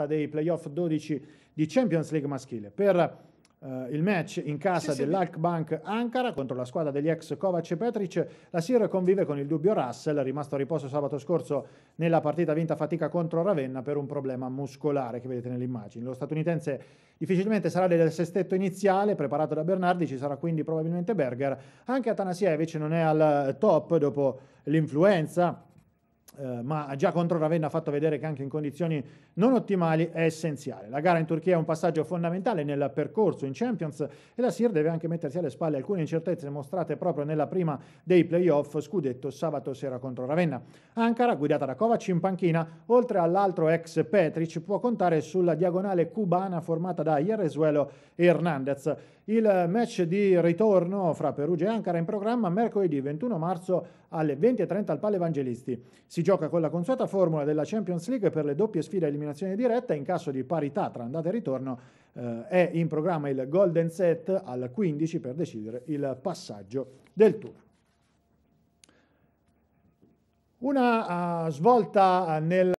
lotta dei playoff 12 di Champions League maschile. Per Uh, il match in casa sì, dell'Alkbank Ankara contro la squadra degli ex Kovac e Petric. La Sir convive con il dubbio Russell, rimasto a riposo sabato scorso nella partita vinta fatica contro Ravenna per un problema muscolare che vedete nell'immagine. Lo statunitense difficilmente sarà del sestetto iniziale, preparato da Bernardi, ci sarà quindi probabilmente Berger. Anche Atanasievic non è al top dopo l'influenza eh, ma già contro Ravenna ha fatto vedere che anche in condizioni non ottimali è essenziale. La gara in Turchia è un passaggio fondamentale nel percorso in Champions e la Sir deve anche mettersi alle spalle alcune incertezze mostrate proprio nella prima dei playoff scudetto sabato sera contro Ravenna. Ankara, guidata da Kovac in panchina, oltre all'altro ex Petric, può contare sulla diagonale cubana formata da Ieresuelo e Hernandez. Il match di ritorno fra Perugia e Ankara è in programma mercoledì 21 marzo alle 20.30 al Palle Evangelisti. Si gioca con la consueta formula della Champions League per le doppie sfide a eliminazione diretta. In caso di parità tra andata e ritorno eh, è in programma il Golden Set al 15 per decidere il passaggio del tour. Una uh, svolta nel